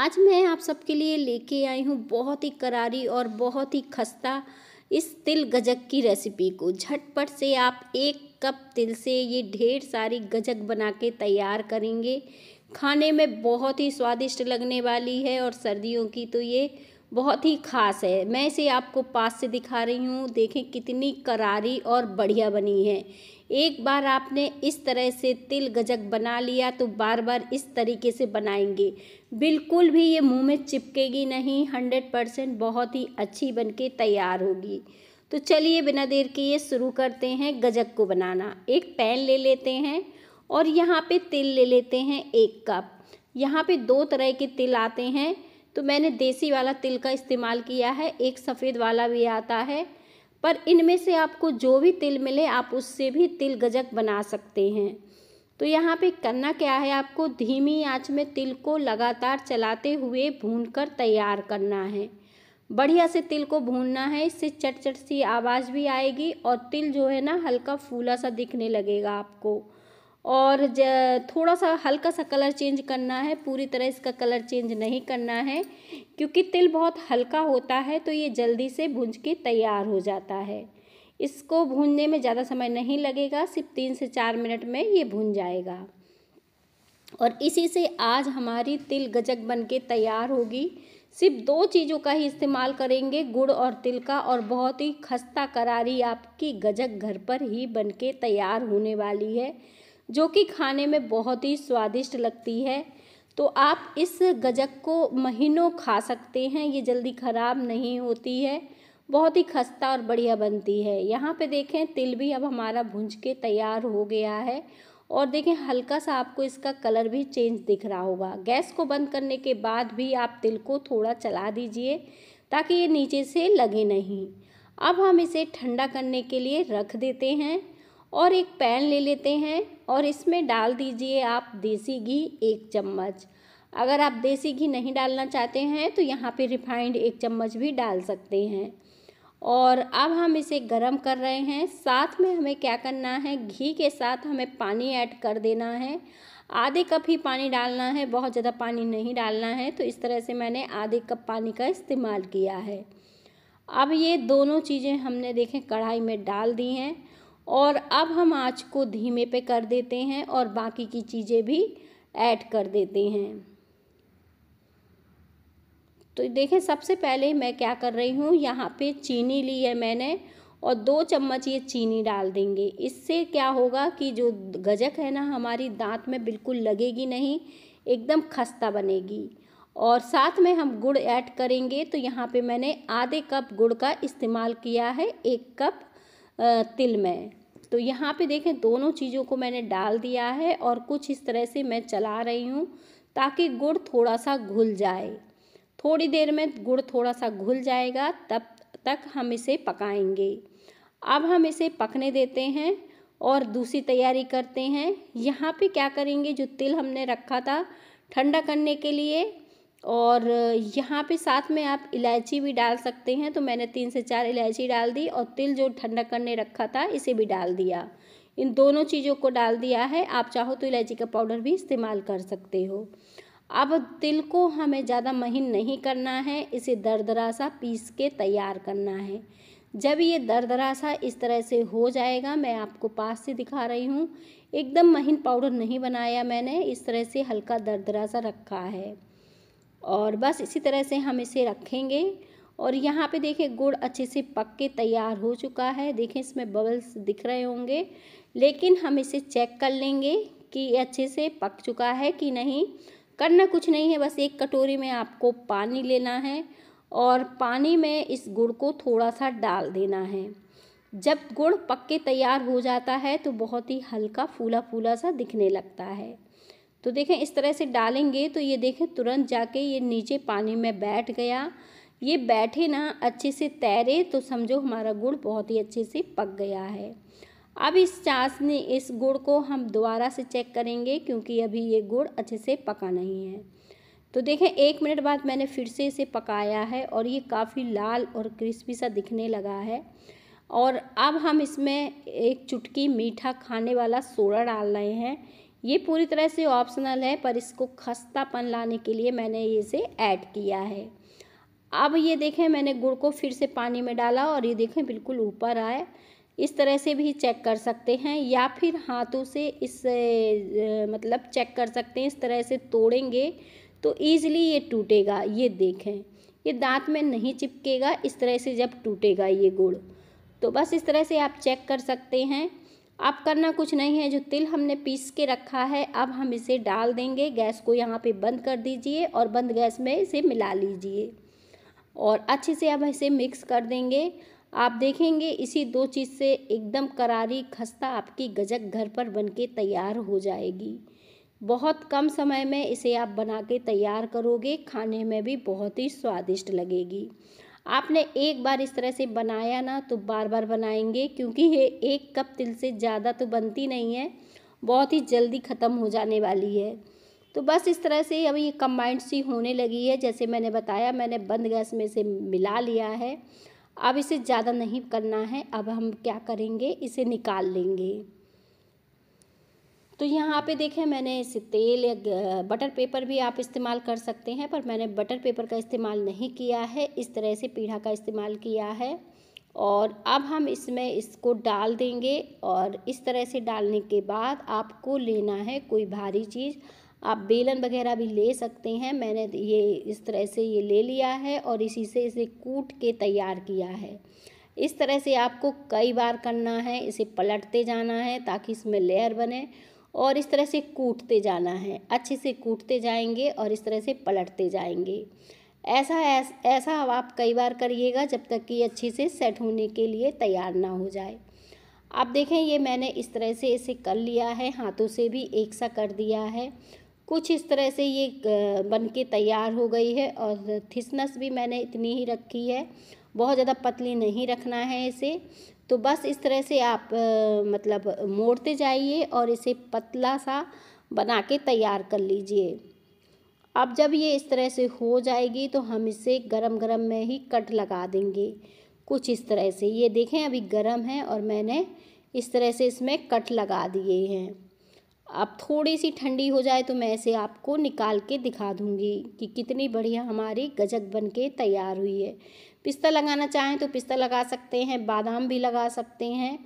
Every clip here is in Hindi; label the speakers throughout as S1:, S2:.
S1: आज मैं आप सबके लिए लेके आई हूँ बहुत ही करारी और बहुत ही खस्ता इस तिल गजक की रेसिपी को झटपट से आप एक कप तिल से ये ढेर सारी गजक बना के तैयार करेंगे खाने में बहुत ही स्वादिष्ट लगने वाली है और सर्दियों की तो ये बहुत ही ख़ास है मैं इसे आपको पास से दिखा रही हूँ देखें कितनी करारी और बढ़िया बनी है एक बार आपने इस तरह से तिल गजक बना लिया तो बार बार इस तरीके से बनाएंगे बिल्कुल भी ये मुंह में चिपकेगी नहीं हंड्रेड परसेंट बहुत ही अच्छी बन के तैयार होगी तो चलिए बिना देर के ये शुरू करते हैं गजक को बनाना एक पैन ले लेते हैं और यहाँ पर तिल ले लेते हैं एक कप यहाँ पर दो तरह के तिल आते हैं तो मैंने देसी वाला तिल का इस्तेमाल किया है एक सफ़ेद वाला भी आता है पर इनमें से आपको जो भी तिल मिले आप उससे भी तिल गजक बना सकते हैं तो यहाँ पे करना क्या है आपको धीमी आंच में तिल को लगातार चलाते हुए भूनकर तैयार करना है बढ़िया से तिल को भूनना है इससे चट चट सी आवाज़ भी आएगी और तिल जो है ना हल्का फूला सा दिखने लगेगा आपको और थोड़ा सा हल्का सा कलर चेंज करना है पूरी तरह इसका कलर चेंज नहीं करना है क्योंकि तिल बहुत हल्का होता है तो ये जल्दी से भूंज के तैयार हो जाता है इसको भूनने में ज़्यादा समय नहीं लगेगा सिर्फ तीन से चार मिनट में ये भून जाएगा और इसी से आज हमारी तिल गजक बन के तैयार होगी सिर्फ दो चीज़ों का ही इस्तेमाल करेंगे गुड़ और तिल का और बहुत ही खस्ता करारी आपकी गजक घर पर ही बन के तैयार होने वाली है जो कि खाने में बहुत ही स्वादिष्ट लगती है तो आप इस गजक को महीनों खा सकते हैं ये जल्दी ख़राब नहीं होती है बहुत ही खस्ता और बढ़िया बनती है यहाँ पे देखें तिल भी अब हमारा भूंज के तैयार हो गया है और देखें हल्का सा आपको इसका कलर भी चेंज दिख रहा होगा गैस को बंद करने के बाद भी आप तिल को थोड़ा चला दीजिए ताकि ये नीचे से लगे नहीं अब हम इसे ठंडा करने के लिए रख देते हैं और एक पैन ले लेते हैं और इसमें डाल दीजिए आप देसी घी एक चम्मच अगर आप देसी घी नहीं डालना चाहते हैं तो यहाँ पे रिफाइंड एक चम्मच भी डाल सकते हैं और अब हम इसे गरम कर रहे हैं साथ में हमें क्या करना है घी के साथ हमें पानी ऐड कर देना है आधे कप ही पानी डालना है बहुत ज़्यादा पानी नहीं डालना है तो इस तरह से मैंने आधे कप पानी का इस्तेमाल किया है अब ये दोनों चीज़ें हमने देखें कढ़ाई में डाल दी हैं और अब हम आँच को धीमे पे कर देते हैं और बाकी की चीज़ें भी ऐड कर देते हैं तो देखें सबसे पहले मैं क्या कर रही हूँ यहाँ पे चीनी ली है मैंने और दो चम्मच ये चीनी डाल देंगे इससे क्या होगा कि जो गजक है ना हमारी दांत में बिल्कुल लगेगी नहीं एकदम खस्ता बनेगी और साथ में हम गुड़ ऐड करेंगे तो यहाँ पे मैंने आधे कप गुड़ का इस्तेमाल किया है एक कप तिल में तो यहाँ पे देखें दोनों चीज़ों को मैंने डाल दिया है और कुछ इस तरह से मैं चला रही हूँ ताकि गुड़ थोड़ा सा घुल जाए थोड़ी देर में गुड़ थोड़ा सा घुल जाएगा तब तक हम इसे पकाएंगे अब हम इसे पकने देते हैं और दूसरी तैयारी करते हैं यहाँ पे क्या करेंगे जो तिल हमने रखा था ठंडा करने के लिए और यहाँ पे साथ में आप इलायची भी डाल सकते हैं तो मैंने तीन से चार इलायची डाल दी और तिल जो ठंडा करने रखा था इसे भी डाल दिया इन दोनों चीज़ों को डाल दिया है आप चाहो तो इलायची का पाउडर भी इस्तेमाल कर सकते हो अब तिल को हमें ज़्यादा महीन नहीं करना है इसे दरदरा सा पीस के तैयार करना है जब ये दरदरा सा इस तरह से हो जाएगा मैं आपको पास से दिखा रही हूँ एकदम महीन पाउडर नहीं बनाया मैंने इस तरह से हल्का दरदरा सा रखा है और बस इसी तरह से हम इसे रखेंगे और यहाँ पे देखें गुड़ अच्छे से पक के तैयार हो चुका है देखें इसमें बबल्स दिख रहे होंगे लेकिन हम इसे चेक कर लेंगे कि अच्छे से पक चुका है कि नहीं करना कुछ नहीं है बस एक कटोरी में आपको पानी लेना है और पानी में इस गुड़ को थोड़ा सा डाल देना है जब गुड़ पक के तैयार हो जाता है तो बहुत ही हल्का फूला फूला सा दिखने लगता है तो देखें इस तरह से डालेंगे तो ये देखें तुरंत जाके ये नीचे पानी में बैठ गया ये बैठे ना अच्छे से तैरे तो समझो हमारा गुड़ बहुत ही अच्छे से पक गया है अब इस चाशनी इस गुड़ को हम दोबारा से चेक करेंगे क्योंकि अभी ये गुड़ अच्छे से पका नहीं है तो देखें एक मिनट बाद मैंने फिर से इसे पकाया है और ये काफ़ी लाल और क्रिस्पी सा दिखने लगा है और अब हम इसमें एक चुटकी मीठा खाने वाला सोडा डाल रहे हैं ये पूरी तरह से ऑप्शनल है पर इसको खस्तापन लाने के लिए मैंने इसे ऐड किया है अब ये देखें मैंने गुड़ को फिर से पानी में डाला और ये देखें बिल्कुल ऊपर आए इस तरह से भी चेक कर सकते हैं या फिर हाथों से इस मतलब चेक कर सकते हैं इस तरह से तोड़ेंगे तो ईज़िली ये टूटेगा ये देखें ये दांत में नहीं चिपकेगा इस तरह से जब टूटेगा ये गुड़ तो बस इस तरह से आप चेक कर सकते हैं अब करना कुछ नहीं है जो तिल हमने पीस के रखा है अब हम इसे डाल देंगे गैस को यहाँ पे बंद कर दीजिए और बंद गैस में इसे मिला लीजिए और अच्छे से अब इसे मिक्स कर देंगे आप देखेंगे इसी दो चीज़ से एकदम करारी खस्ता आपकी गजक घर पर बन के तैयार हो जाएगी बहुत कम समय में इसे आप बना के तैयार करोगे खाने में भी बहुत ही स्वादिष्ट लगेगी आपने एक बार इस तरह से बनाया ना तो बार बार बनाएंगे क्योंकि ये एक कप तिल से ज़्यादा तो बनती नहीं है बहुत ही जल्दी ख़त्म हो जाने वाली है तो बस इस तरह से अभी ये कम्बाइंड सी होने लगी है जैसे मैंने बताया मैंने बंद गैस में से मिला लिया है अब इसे ज़्यादा नहीं करना है अब हम क्या करेंगे इसे निकाल लेंगे तो यहाँ पे देखें मैंने इसे तेल या बटर पेपर भी आप इस्तेमाल कर सकते हैं पर मैंने बटर पेपर का इस्तेमाल नहीं किया है इस तरह से पीढ़ा का इस्तेमाल किया है और अब हम इसमें इसको डाल देंगे और इस तरह से डालने के बाद आपको लेना है कोई भारी चीज़ आप बेलन वगैरह भी ले सकते हैं मैंने ये इस तरह से ये ले लिया है और इसी से इसे कूट के तैयार किया है इस तरह से आपको कई बार करना है इसे पलटते जाना है ताकि इसमें लेयर बने और इस तरह से कूटते जाना है अच्छे से कूटते जाएंगे और इस तरह से पलटते जाएंगे ऐसा ऐस, ऐसा आप कई बार करिएगा जब तक कि अच्छे से सेट होने के लिए तैयार ना हो जाए आप देखें ये मैंने इस तरह से इसे कर लिया है हाथों से भी एक सा कर दिया है कुछ इस तरह से ये बन के तैयार हो गई है और थिसनेस भी मैंने इतनी ही रखी है बहुत ज़्यादा पतली नहीं रखना है इसे तो बस इस तरह से आप आ, मतलब मोड़ते जाइए और इसे पतला सा बना के तैयार कर लीजिए अब जब ये इस तरह से हो जाएगी तो हम इसे गरम गरम में ही कट लगा देंगे कुछ इस तरह से ये देखें अभी गरम है और मैंने इस तरह से इसमें कट लगा दिए हैं अब थोड़ी सी ठंडी हो जाए तो मैं इसे आपको निकाल के दिखा दूँगी कि कितनी बढ़िया हमारी गजक बन के तैयार हुई है पिस्ता लगाना चाहें तो पिस्ता लगा सकते हैं बादाम भी लगा सकते हैं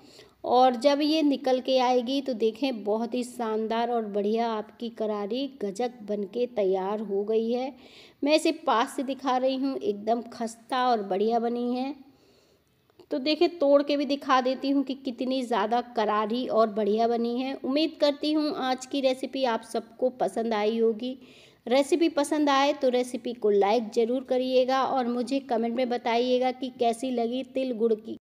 S1: और जब ये निकल के आएगी तो देखें बहुत ही शानदार और बढ़िया आपकी करारी गजक बनके तैयार हो गई है मैं इसे पास से दिखा रही हूँ एकदम खस्ता और बढ़िया बनी है तो देखें तोड़ के भी दिखा देती हूँ कि कितनी ज़्यादा करारी और बढ़िया बनी है उम्मीद करती हूँ आज की रेसिपी आप सबको पसंद आई होगी रेसिपी पसंद आए तो रेसिपी को लाइक ज़रूर करिएगा और मुझे कमेंट में बताइएगा कि कैसी लगी तिल गुड़ की